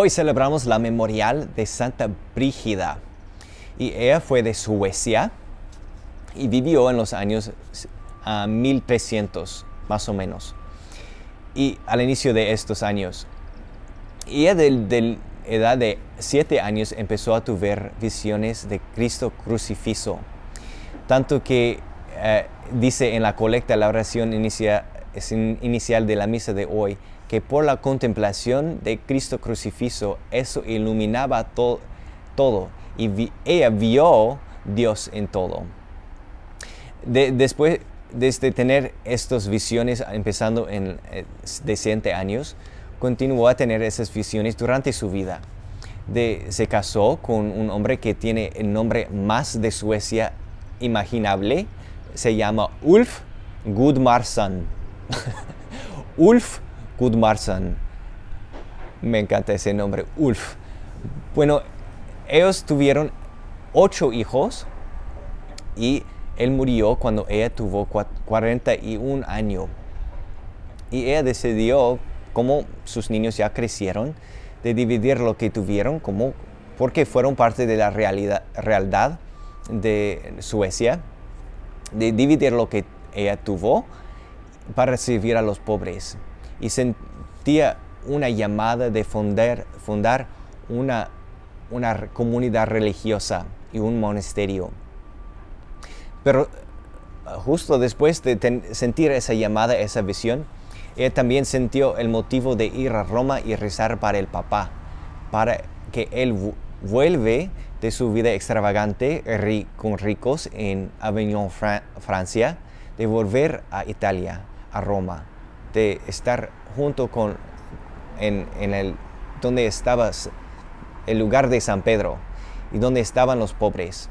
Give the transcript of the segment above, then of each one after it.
Hoy celebramos la memorial de Santa Brígida y ella fue de Suecia y vivió en los años 1300 ah, más o menos y al inicio de estos años. ella de, edad de 7 años empezó a tener visiones de Cristo crucifijo, tanto que eh, dice en la colecta la oración inicial de la misa de hoy, que por la contemplación de Cristo crucifijo eso iluminaba todo y ella vio Dios en todo. después, de este, tener estas visiones, empezando en, eh, de años, continuó a tener esas visiones durante su vida. se casó con un hombre que tiene el nombre más de Suecia imaginable. Se llama Ulf Gudmarsson. Gudmarsan. Me encanta ese nombre, Ulf. Bueno, ellos tuvieron ocho hijos y él murió cuando ella tuvo 41 años. Y ella decidió, como sus niños ya crecieron, de dividir lo que tuvieron como porque fueron parte de la realidad, realidad de Suecia, de dividir lo que ella tuvo para servir a los pobres y sentía una llamada de fundar, una, comunidad religiosa y un monasterio. Pero ah, justo después de sentir esa llamada, esa visión, él también sintió el motivo de ir a Roma y rezar para el papá, para que él vuelve de su vida extravagante con ricos en Avignon, Francia, de volver a Italia, a Roma de estar junto con, en, el, donde estaba el lugar de San Pedro y donde estaban los pobres.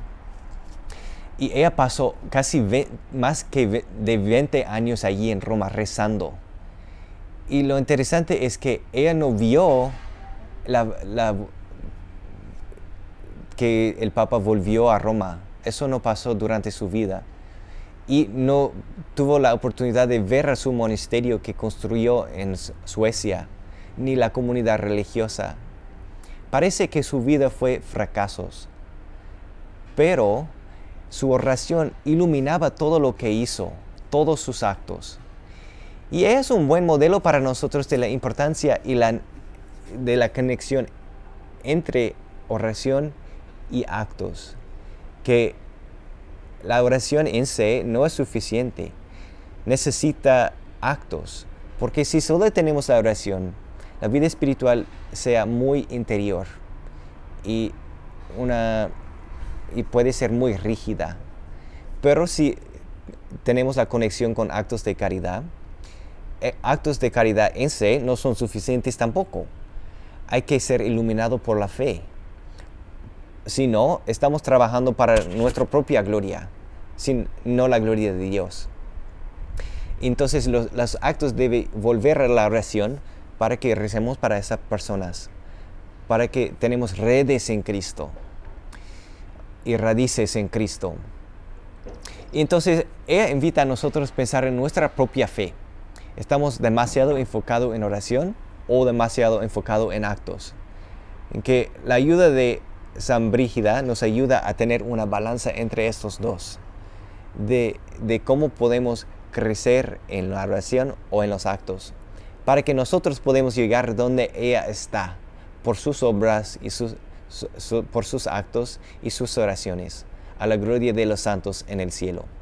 Y ella pasó casi más que de 20 años allí en Roma rezando. Y lo interesante es que ella no vio que el Papa volvió a Roma. Eso no pasó durante su vida y no tuvo la oportunidad de ver a su monasterio que construyó en Suecia, ni la comunidad religiosa. Parece que su vida fue fracasos, pero su oración iluminaba todo lo que hizo, todos sus actos. Y es un buen modelo para nosotros de la importancia y la, de la conexión entre oración y actos, que la oración en sí no es suficiente. Necesita actos, porque si solo tenemos la oración, la vida espiritual sea muy interior y, y puede ser muy rígida. Pero si tenemos la conexión con actos de caridad, eh, actos de caridad en sí no son suficientes tampoco. Hay que ser iluminado por la fe. Si no, estamos trabajando para nuestra propia gloria, sin, no la gloria de Dios. Entonces los, actos deben volver a la oración para que recemos para esas personas, para que tenemos redes en Cristo y raíces en Cristo. entonces ella invita a nosotros a pensar en nuestra propia fe. Estamos demasiado enfocados en oración o demasiado enfocados en actos. En que la ayuda de San Brígida nos ayuda a tener una balanza entre estos dos, de, cómo podemos crecer en la oración o en los actos, para que nosotros podamos llegar donde ella está, por sus obras y sus, por sus actos y sus oraciones, a la gloria de los santos en el cielo.